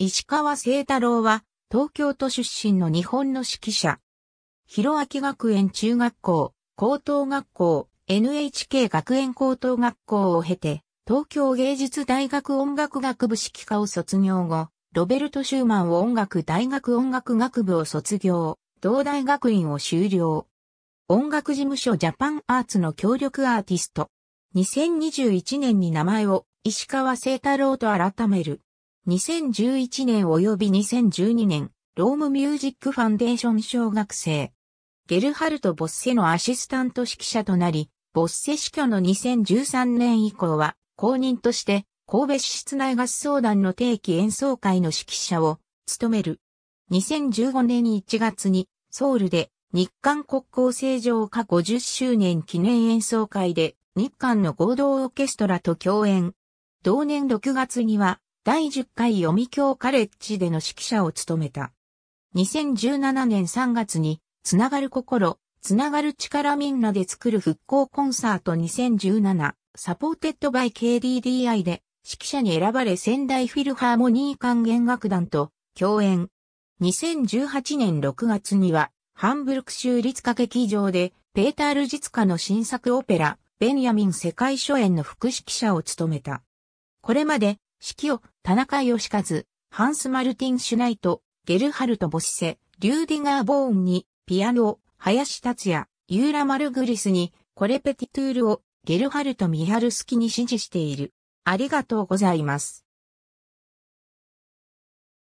石川聖太郎は、東京都出身の日本の指揮者。広明学園中学校、高等学校、NHK 学園高等学校を経て、東京芸術大学音楽学部指揮科を卒業後、ロベルト・シューマンを音楽大学音楽学部を卒業、同大学院を修了。音楽事務所ジャパンアーツの協力アーティスト。2021年に名前を石川聖太郎と改める。2011年及び2012年、ロームミュージックファンデーション小学生。ゲルハルト・ボッセのアシスタント指揮者となり、ボッセ死去の2013年以降は、公認として、神戸市室内合奏団の定期演奏会の指揮者を務める。2015年1月に、ソウルで、日韓国交正常化50周年記念演奏会で、日韓の合同オーケストラと共演。同年6月には、第10回読み教カレッジでの指揮者を務めた。2017年3月に、つながる心、つながる力みんなで作る復興コンサート2017、サポーテッドバイ KDDI で、指揮者に選ばれ仙台フィルハーモニー管弦楽団と共演。2018年6月には、ハンブルク州立歌劇場で、ペーター・ルジツカの新作オペラ、ベンヤミン世界初演の副指揮者を務めた。これまで、指揮を田中義和、ハンス・マルティン・シュナイト、ゲルハルト・ボスセ、リューディガー・ボーンに、ピアノ、林達也、ユーラ・マルグリスに、コレペティトゥールを、ゲルハルト・ミハルスキに指示している。ありがとうございます。